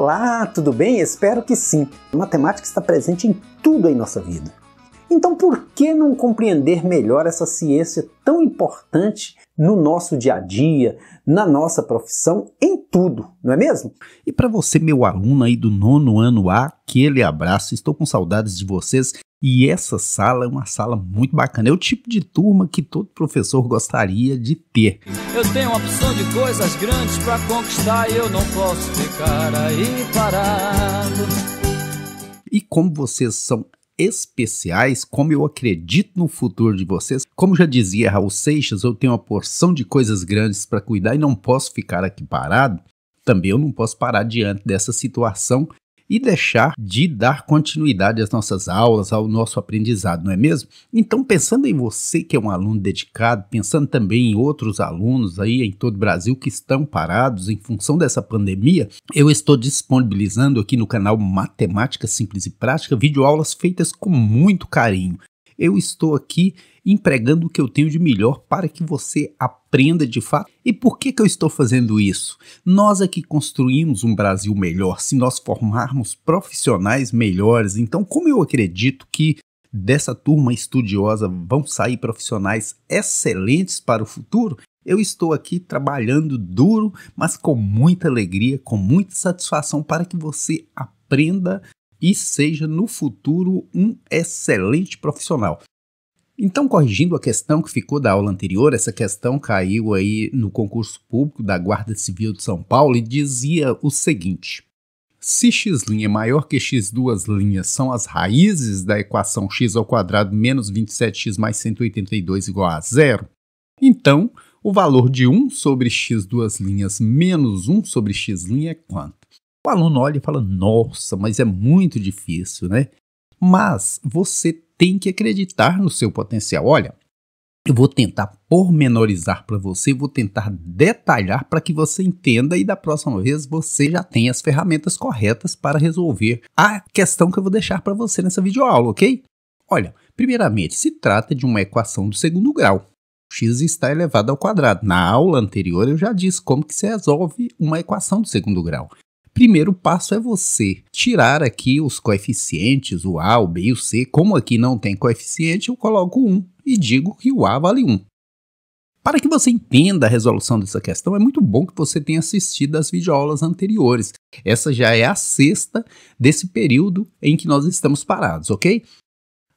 Olá, tudo bem? Espero que sim. matemática está presente em tudo em nossa vida. Então, por que não compreender melhor essa ciência tão importante no nosso dia a dia, na nossa profissão, em tudo, não é mesmo? E para você, meu aluno aí do nono ano A, aquele abraço. Estou com saudades de vocês e essa sala é uma sala muito bacana. É o tipo de turma que todo professor gostaria de ter. Eu tenho uma opção de coisas grandes para conquistar e eu não posso ficar aí parado. E como vocês são especiais, como eu acredito no futuro de vocês, como já dizia Raul Seixas, eu tenho uma porção de coisas grandes para cuidar e não posso ficar aqui parado. Também eu não posso parar diante dessa situação e deixar de dar continuidade às nossas aulas, ao nosso aprendizado, não é mesmo? Então, pensando em você que é um aluno dedicado, pensando também em outros alunos aí em todo o Brasil que estão parados em função dessa pandemia, eu estou disponibilizando aqui no canal Matemática Simples e Prática videoaulas feitas com muito carinho. Eu estou aqui empregando o que eu tenho de melhor para que você aprenda de fato. E por que, que eu estou fazendo isso? Nós aqui construímos um Brasil melhor se nós formarmos profissionais melhores. Então, como eu acredito que dessa turma estudiosa vão sair profissionais excelentes para o futuro, eu estou aqui trabalhando duro, mas com muita alegria, com muita satisfação para que você aprenda e seja no futuro um excelente profissional. Então, corrigindo a questão que ficou da aula anterior, essa questão caiu aí no concurso público da Guarda Civil de São Paulo e dizia o seguinte: se x' é maior que x duas linhas são as raízes da equação x ao quadrado menos 27x mais 182 igual a zero, então o valor de 1 sobre x duas linhas menos 1 sobre x linha é quanto? O aluno olha e fala: nossa, mas é muito difícil, né? Mas você tem que acreditar no seu potencial. Olha, eu vou tentar pormenorizar para você, vou tentar detalhar para que você entenda e da próxima vez você já tenha as ferramentas corretas para resolver a questão que eu vou deixar para você nessa videoaula, ok? Olha, primeiramente, se trata de uma equação do segundo grau. x está elevado ao quadrado. Na aula anterior eu já disse como que se resolve uma equação do segundo grau primeiro passo é você tirar aqui os coeficientes, o A, o B e o C. Como aqui não tem coeficiente, eu coloco 1 e digo que o A vale 1. Para que você entenda a resolução dessa questão, é muito bom que você tenha assistido às videoaulas anteriores. Essa já é a sexta desse período em que nós estamos parados, ok?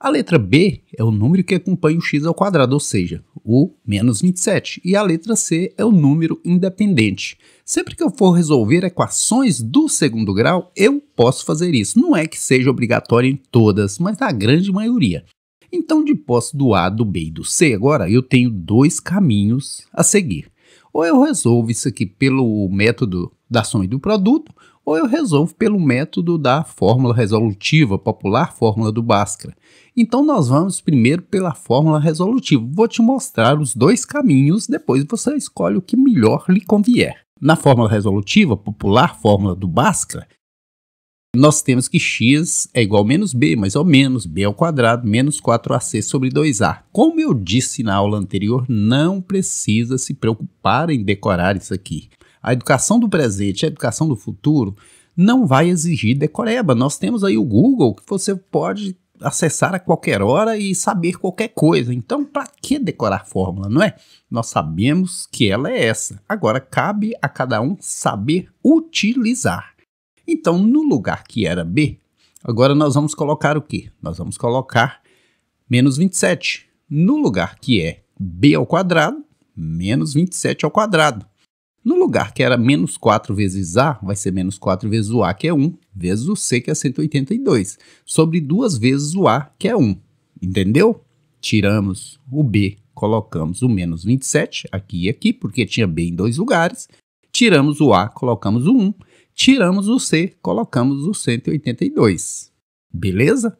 A letra B é o número que acompanha o x ao quadrado, ou seja, o menos 27. E a letra C é o número independente. Sempre que eu for resolver equações do segundo grau, eu posso fazer isso. Não é que seja obrigatório em todas, mas na grande maioria. Então, de posse do A, do B e do C, agora eu tenho dois caminhos a seguir. Ou eu resolvo isso aqui pelo método da soma do produto, ou eu resolvo pelo método da fórmula resolutiva, popular fórmula do Bhaskara. Então nós vamos primeiro pela fórmula resolutiva. Vou te mostrar os dois caminhos, depois você escolhe o que melhor lhe convier. Na fórmula resolutiva, popular fórmula do Bhaskara, nós temos que x é igual a menos b, mais ou menos b ao quadrado, menos 4ac sobre 2a. Como eu disse na aula anterior, não precisa se preocupar em decorar isso aqui a educação do presente, a educação do futuro, não vai exigir decoreba. Nós temos aí o Google que você pode acessar a qualquer hora e saber qualquer coisa. Então, para que decorar fórmula, não é? Nós sabemos que ela é essa. Agora cabe a cada um saber utilizar. Então, no lugar que era B, agora nós vamos colocar o quê? Nós vamos colocar menos 27. No lugar que é B ao quadrado, menos 27 ao quadrado. No lugar que era menos 4 vezes A, vai ser menos 4 vezes o A, que é 1, vezes o C, que é 182, sobre duas vezes o A, que é 1. Entendeu? Tiramos o B, colocamos o menos 27 aqui e aqui, porque tinha B em dois lugares. Tiramos o A, colocamos o 1. Tiramos o C, colocamos o 182. Beleza?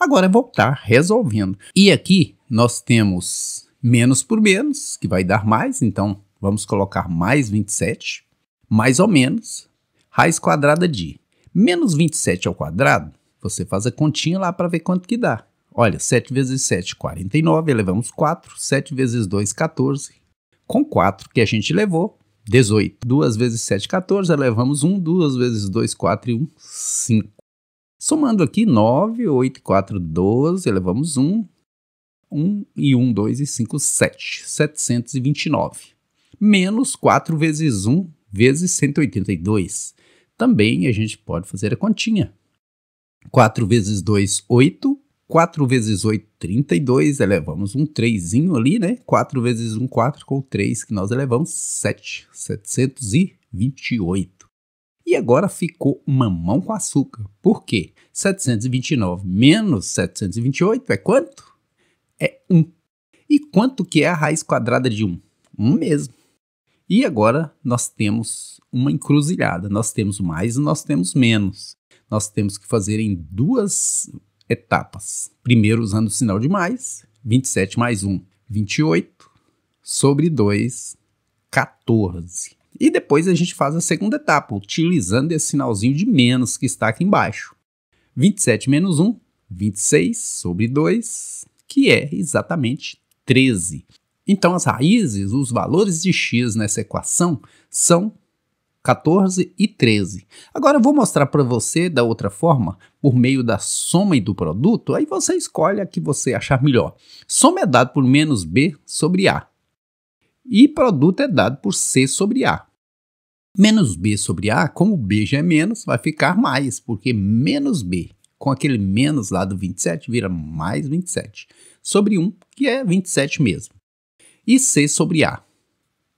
Agora é voltar tá resolvendo. E aqui nós temos menos por menos, que vai dar mais, então vamos colocar mais 27, mais ou menos raiz quadrada de menos 27 ao quadrado, você faz a continha lá para ver quanto que dá. Olha, 7 vezes 7, 49, elevamos 4, 7 vezes 2, 14, com 4 que a gente levou, 18. 2 vezes 7, 14, elevamos 1, 2 vezes 2, 4 e 1, 5. Somando aqui, 9, 8, 4, 12, elevamos 1, 1 e 1, 2 e 5, 7, 729 menos 4 vezes 1 vezes 182. Também a gente pode fazer a continha. 4 vezes 2, 8. 4 vezes 8, 32. Elevamos um 3 ali, né? 4 vezes 1, 4. Com 3 que nós elevamos, 7. 728. E agora ficou mamão com açúcar. Por quê? 729 menos 728 é quanto? É 1. E quanto que é a raiz quadrada de 1? 1 mesmo. E agora nós temos uma encruzilhada. Nós temos mais e nós temos menos. Nós temos que fazer em duas etapas. Primeiro usando o sinal de mais, 27 mais 1, 28, sobre 2, 14. E depois a gente faz a segunda etapa, utilizando esse sinalzinho de menos que está aqui embaixo. 27 menos 1, 26 sobre 2, que é exatamente 13. Então, as raízes, os valores de x nessa equação são 14 e 13. Agora eu vou mostrar para você da outra forma, por meio da soma e do produto, aí você escolhe a que você achar melhor. Soma é dado por menos b sobre a. E produto é dado por c sobre a. Menos b sobre a, como b já é menos, vai ficar mais, porque menos b com aquele menos lá do 27 vira mais 27, sobre 1, que é 27 mesmo. E C sobre A.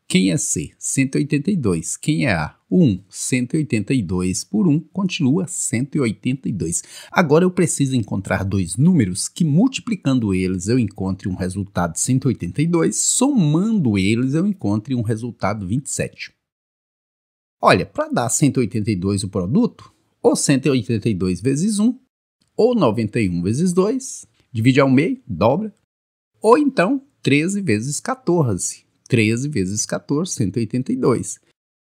Quem é C? 182. Quem é A? 1. 182 por 1 continua 182. Agora eu preciso encontrar dois números que, multiplicando eles, eu encontre um resultado 182, somando eles, eu encontre um resultado 27. Olha, para dar 182 o produto, ou 182 vezes 1, ou 91 vezes 2, divide ao meio, dobra, ou então 13 vezes 14. 13 vezes 14, 182.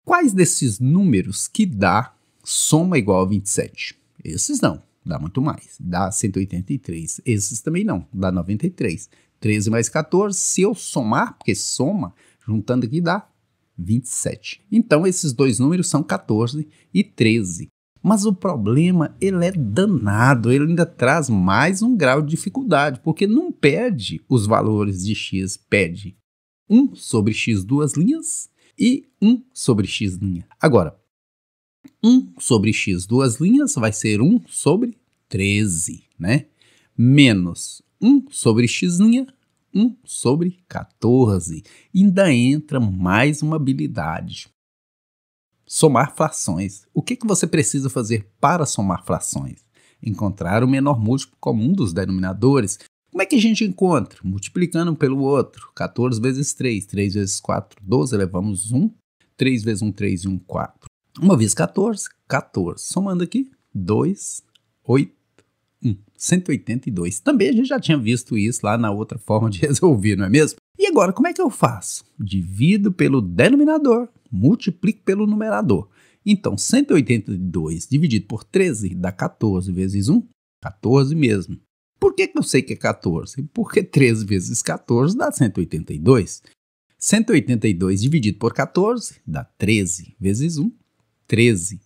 Quais desses números que dá soma igual a 27? Esses não, dá muito mais. Dá 183. Esses também não, dá 93. 13 mais 14, se eu somar, porque soma, juntando aqui dá 27. Então, esses dois números são 14 e 13. Mas o problema, ele é danado, ele ainda traz mais um grau de dificuldade, porque não pede os valores de x, pede 1 sobre x duas linhas e 1 sobre x linha. Agora, 1 sobre x duas linhas vai ser 1 sobre 13, né? Menos 1 sobre x linha, 1 sobre 14. Ainda entra mais uma habilidade, Somar frações. O que, que você precisa fazer para somar frações? Encontrar o menor múltiplo comum dos denominadores. Como é que a gente encontra? Multiplicando um pelo outro. 14 vezes 3, 3 vezes 4, 12, elevamos 1. 3 vezes 1, 3 e 1, 4. Uma vez 14, 14. Somando aqui, 2, 8, 1. 182. Também a gente já tinha visto isso lá na outra forma de resolver, não é mesmo? agora, como é que eu faço? Divido pelo denominador, multiplico pelo numerador. Então, 182 dividido por 13 dá 14 vezes 1, 14 mesmo. Por que, que eu sei que é 14? Porque 13 vezes 14 dá 182. 182 dividido por 14 dá 13, vezes 1, 13.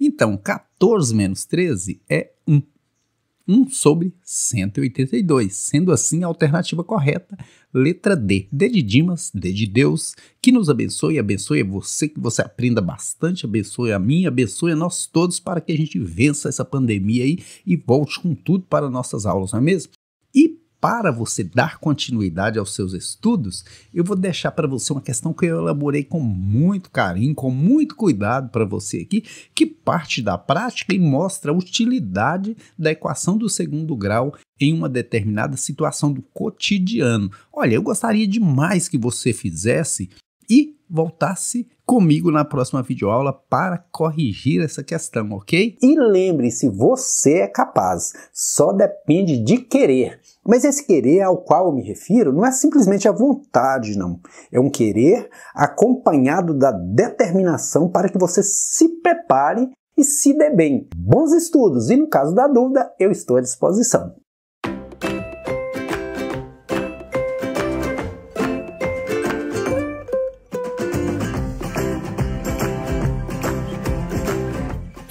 Então, 14 menos 13 é 1. 1 sobre 182. Sendo assim, a alternativa correta, letra D. D de Dimas, D de Deus, que nos abençoe, abençoe você, que você aprenda bastante, abençoe a mim, abençoe a nós todos para que a gente vença essa pandemia aí e volte com tudo para nossas aulas, não é mesmo? E para você dar continuidade aos seus estudos, eu vou deixar para você uma questão que eu elaborei com muito carinho, com muito cuidado para você aqui, que parte da prática e mostra a utilidade da equação do segundo grau em uma determinada situação do cotidiano. Olha, eu gostaria demais que você fizesse e voltasse comigo na próxima videoaula para corrigir essa questão, ok? E lembre-se, você é capaz, só depende de querer. Mas esse querer ao qual eu me refiro não é simplesmente a vontade, não. É um querer acompanhado da determinação para que você se prepare e se dê bem. Bons estudos e, no caso da dúvida, eu estou à disposição.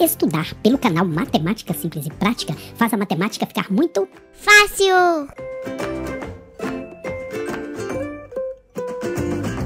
Estudar pelo canal Matemática Simples e Prática faz a matemática ficar muito fácil!